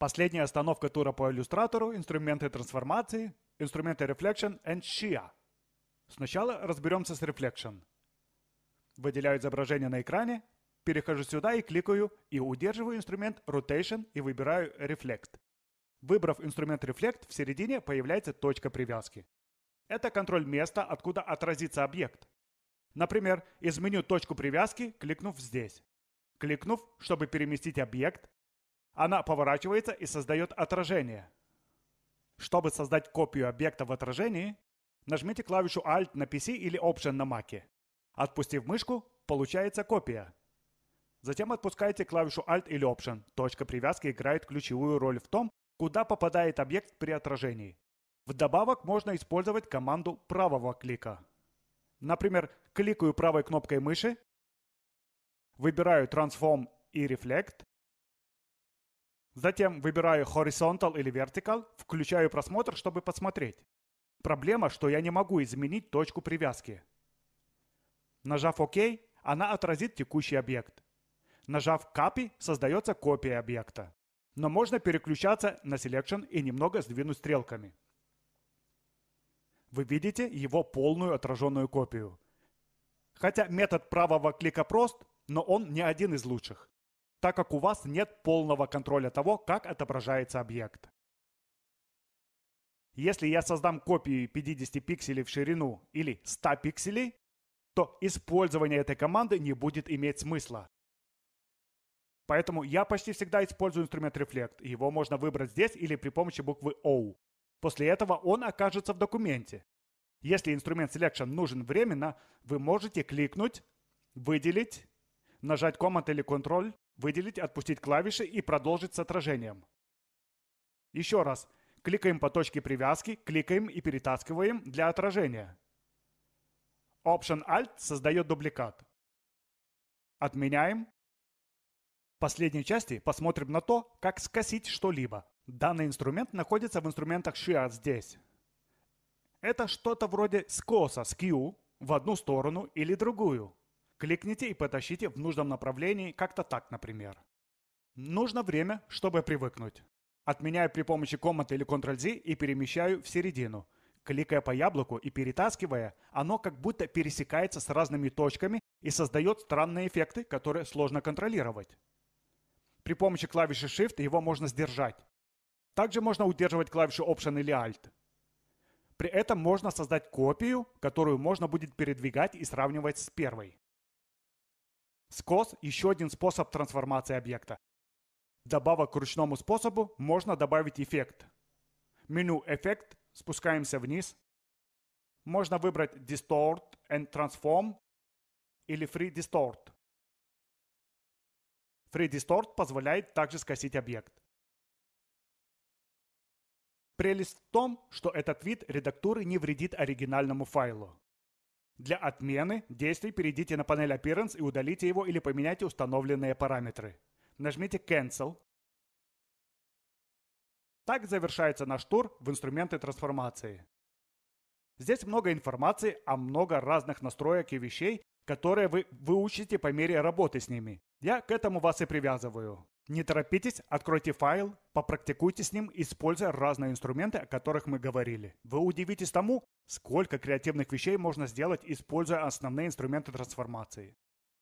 Последняя остановка тура по иллюстратору, инструменты трансформации, инструменты Reflection and Shia. Сначала разберемся с Reflection. Выделяю изображение на экране, перехожу сюда и кликаю и удерживаю инструмент Rotation и выбираю Reflect. Выбрав инструмент Reflect, в середине появляется точка привязки. Это контроль места, откуда отразится объект. Например, изменю точку привязки, кликнув здесь. Кликнув, чтобы переместить объект, она поворачивается и создает отражение. Чтобы создать копию объекта в отражении, нажмите клавишу Alt на PC или Option на Mac. Отпустив мышку, получается копия. Затем отпускаете клавишу Alt или Option. Точка привязки играет ключевую роль в том, куда попадает объект при отражении. Вдобавок можно использовать команду правого клика. Например, кликаю правой кнопкой мыши, выбираю Transform и Reflect, Затем выбираю Horizontal или Vertical, включаю просмотр, чтобы посмотреть. Проблема, что я не могу изменить точку привязки. Нажав ОК, она отразит текущий объект. Нажав Copy, создается копия объекта. Но можно переключаться на Selection и немного сдвинуть стрелками. Вы видите его полную отраженную копию. Хотя метод правого клика прост, но он не один из лучших так как у вас нет полного контроля того, как отображается объект. Если я создам копию 50 пикселей в ширину или 100 пикселей, то использование этой команды не будет иметь смысла. Поэтому я почти всегда использую инструмент Reflect. Его можно выбрать здесь или при помощи буквы O. После этого он окажется в документе. Если инструмент Selection нужен временно, вы можете кликнуть, выделить, нажать Command или Control выделить, отпустить клавиши и продолжить с отражением. Еще раз. Кликаем по точке привязки, кликаем и перетаскиваем для отражения. Option-Alt создает дубликат. Отменяем. В последней части посмотрим на то, как скосить что-либо. Данный инструмент находится в инструментах Shear здесь. Это что-то вроде скоса с Q в одну сторону или другую. Кликните и потащите в нужном направлении, как-то так, например. Нужно время, чтобы привыкнуть. Отменяю при помощи комнаты или Ctrl-Z и перемещаю в середину. Кликая по яблоку и перетаскивая, оно как будто пересекается с разными точками и создает странные эффекты, которые сложно контролировать. При помощи клавиши Shift его можно сдержать. Также можно удерживать клавишу Option или Alt. При этом можно создать копию, которую можно будет передвигать и сравнивать с первой. Скос – еще один способ трансформации объекта. Добавок к ручному способу можно добавить эффект. Меню «Эффект» спускаемся вниз. Можно выбрать Distort and Transform или Free Distort. Free Distort позволяет также скосить объект. Прелесть в том, что этот вид редактуры не вредит оригинальному файлу. Для отмены действий перейдите на панель Appearance и удалите его или поменяйте установленные параметры. Нажмите Cancel. Так завершается наш тур в инструменты трансформации. Здесь много информации, о много разных настроек и вещей, которые вы выучите по мере работы с ними. Я к этому вас и привязываю. Не торопитесь, откройте файл, попрактикуйтесь с ним, используя разные инструменты, о которых мы говорили. Вы удивитесь тому, сколько креативных вещей можно сделать, используя основные инструменты трансформации.